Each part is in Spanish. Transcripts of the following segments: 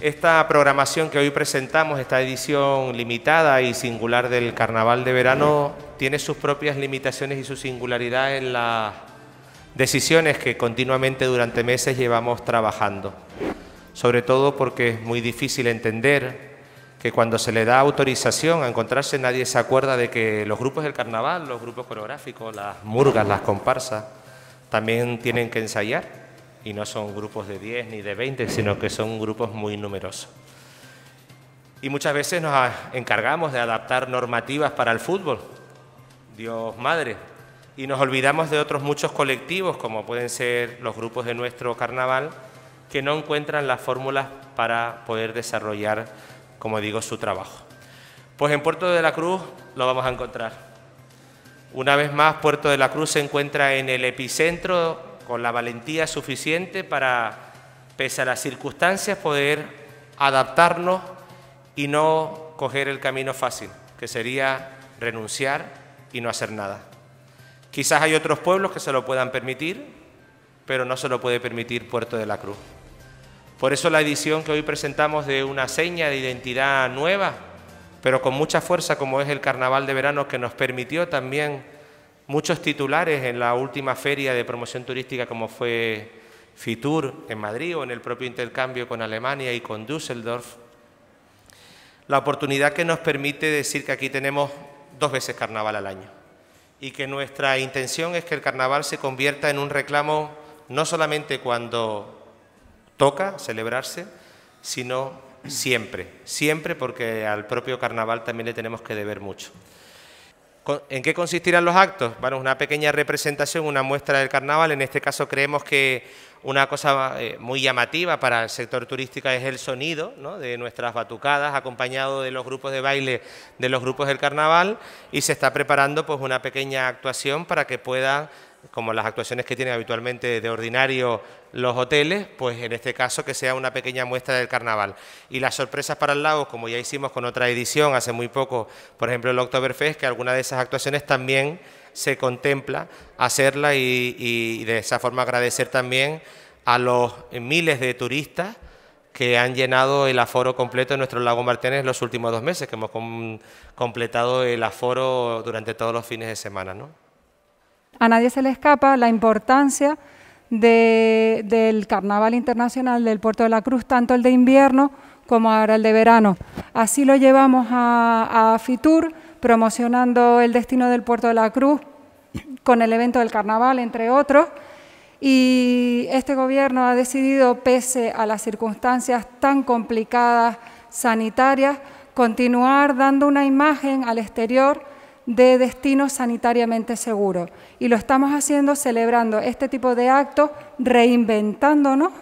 Esta programación que hoy presentamos, esta edición limitada y singular del Carnaval de Verano, tiene sus propias limitaciones y su singularidad en las decisiones que continuamente durante meses llevamos trabajando. Sobre todo porque es muy difícil entender que cuando se le da autorización a encontrarse nadie se acuerda de que los grupos del carnaval, los grupos coreográficos, las murgas, las comparsas, también tienen que ensayar y no son grupos de 10 ni de 20, sino que son grupos muy numerosos. Y muchas veces nos encargamos de adaptar normativas para el fútbol, Dios madre, y nos olvidamos de otros muchos colectivos, como pueden ser los grupos de nuestro carnaval, que no encuentran las fórmulas para poder desarrollar, como digo, su trabajo. Pues en Puerto de la Cruz lo vamos a encontrar. Una vez más, Puerto de la Cruz se encuentra en el epicentro con la valentía suficiente para, pese a las circunstancias, poder adaptarnos y no coger el camino fácil, que sería renunciar y no hacer nada. Quizás hay otros pueblos que se lo puedan permitir, pero no se lo puede permitir Puerto de la Cruz. Por eso la edición que hoy presentamos de una seña de identidad nueva, pero con mucha fuerza como es el carnaval de verano que nos permitió también muchos titulares en la última feria de promoción turística como fue FITUR en Madrid o en el propio intercambio con Alemania y con Düsseldorf, la oportunidad que nos permite decir que aquí tenemos dos veces carnaval al año y que nuestra intención es que el carnaval se convierta en un reclamo no solamente cuando toca celebrarse, sino siempre, siempre porque al propio carnaval también le tenemos que deber mucho. ¿En qué consistirán los actos? Bueno, una pequeña representación, una muestra del carnaval. En este caso creemos que una cosa eh, muy llamativa para el sector turístico es el sonido de nuestras batucadas, acompañado de los grupos de baile de los grupos del carnaval, y se está preparando pues, una pequeña actuación para que pueda como las actuaciones que tienen habitualmente de ordinario los hoteles, pues en este caso que sea una pequeña muestra del carnaval. Y las sorpresas para el lago, como ya hicimos con otra edición hace muy poco, por ejemplo el Oktoberfest, que alguna de esas actuaciones también se contempla hacerla y, de esa forma agradecer también a los miles de turistas que han llenado el aforo completo de nuestro lago Martínez los últimos dos meses, que hemos completado el aforo durante todos los fines de semana. ¿no? A nadie se le escapa la importancia del Carnaval Internacional del Puerto de la Cruz, tanto el de invierno como ahora el de verano. Así lo llevamos a Fitur, promocionando el destino del Puerto de la Cruz con el evento del Carnaval, entre otros. Y este gobierno ha decidido, pese a las circunstancias tan complicadas sanitarias, continuar dando una imagen al exterior de destinos sanitariamente seguros. Y lo estamos haciendo celebrando este tipo de actos, reinventándonos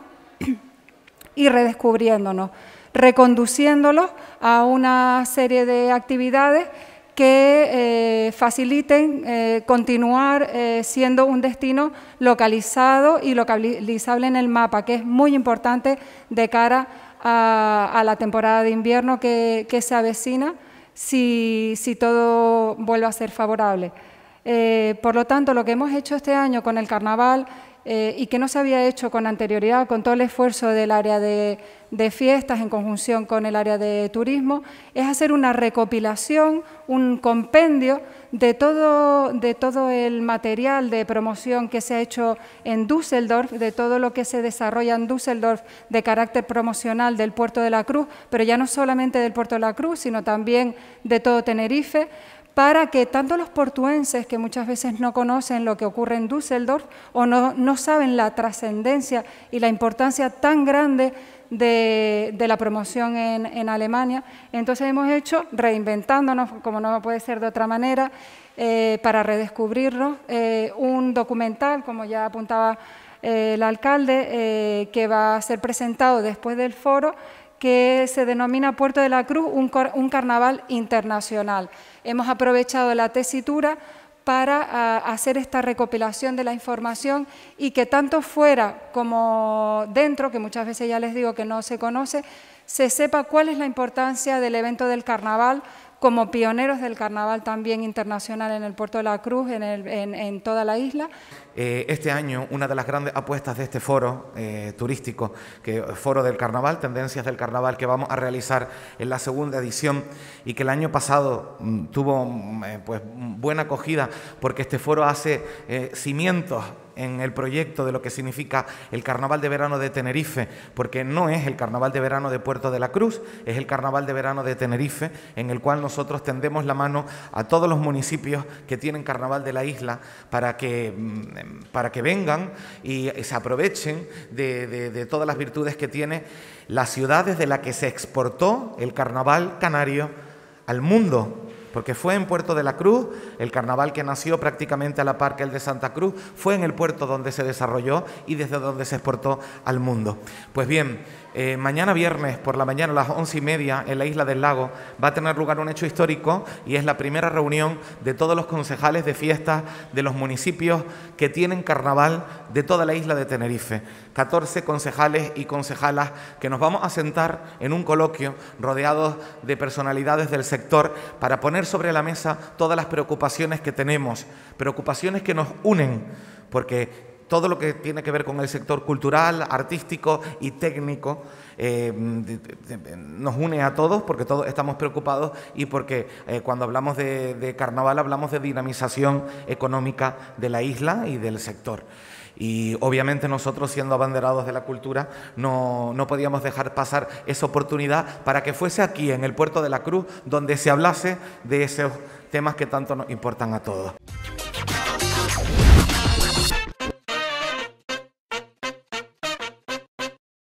y redescubriéndonos, reconduciéndolos a una serie de actividades que eh, faciliten eh, continuar eh, siendo un destino localizado y localizable en el mapa, que es muy importante de cara a, la temporada de invierno que se avecina si, todo vuelve a ser favorable. Eh, por lo tanto, lo que hemos hecho este año con el carnaval eh, y que no se había hecho con anterioridad, con todo el esfuerzo del área de, fiestas en conjunción con el área de turismo, es hacer una recopilación, un compendio de todo, de todo el material de promoción que se ha hecho en Düsseldorf, de todo lo que se desarrolla en Düsseldorf de carácter promocional del Puerto de la Cruz, pero ya no solamente del Puerto de la Cruz, sino también de todo Tenerife, para que tanto los portuenses, que muchas veces no conocen lo que ocurre en Düsseldorf o no, no saben la trascendencia y la importancia tan grande de, la promoción en, Alemania, entonces hemos hecho, reinventándonos, como no puede ser de otra manera, eh, para redescubrirnos, eh, un documental, como ya apuntaba eh, el alcalde eh, que va a ser presentado después del foro que se denomina Puerto de la Cruz, un, carnaval internacional. Hemos aprovechado la tesitura para ah, hacer esta recopilación de la información y que tanto fuera como dentro, que muchas veces ya les digo que no se conoce, se sepa cuál es la importancia del evento del carnaval como pioneros del carnaval también internacional en el Puerto de la Cruz, en, en toda la isla. Eh, este año, una de las grandes apuestas de este foro eh, turístico, que foro del carnaval, tendencias del carnaval, que vamos a realizar en la segunda edición y que el año pasado mm, tuvo mm, eh, pues, buena acogida porque este foro hace cimientos en el proyecto de lo que significa el Carnaval de Verano de Tenerife, porque no es el Carnaval de Verano de Puerto de la Cruz, es el Carnaval de Verano de Tenerife, en el cual nosotros tendemos la mano a todos los municipios que tienen Carnaval de la isla para que mm, para que vengan y se aprovechen de, todas las virtudes que tiene la ciudad desde la que se exportó el carnaval canario al mundo porque fue en Puerto de la Cruz, el carnaval que nació prácticamente a la par que el de Santa Cruz, fue en el puerto donde se desarrolló y desde donde se exportó al mundo. Pues bien, eh, mañana viernes por la mañana a las once y media en la isla del lago va a tener lugar un hecho histórico y es la primera reunión de todos los concejales de fiestas de los municipios que tienen carnaval de toda la isla de Tenerife. 14 concejales y concejalas que nos vamos a sentar en un coloquio rodeados de personalidades del sector para poner sobre la mesa todas las preocupaciones que tenemos, preocupaciones que nos unen, porque todo lo que tiene que ver con el sector cultural, artístico y técnico eh, nos une a todos porque todos estamos preocupados y porque eh, cuando hablamos de, de carnaval hablamos de dinamización económica de la isla y del sector. Y obviamente nosotros, siendo abanderados de la cultura, no, podíamos dejar pasar esa oportunidad para que fuese aquí, en el puerto de la Cruz, donde se hablase de esos temas que tanto nos importan a todos.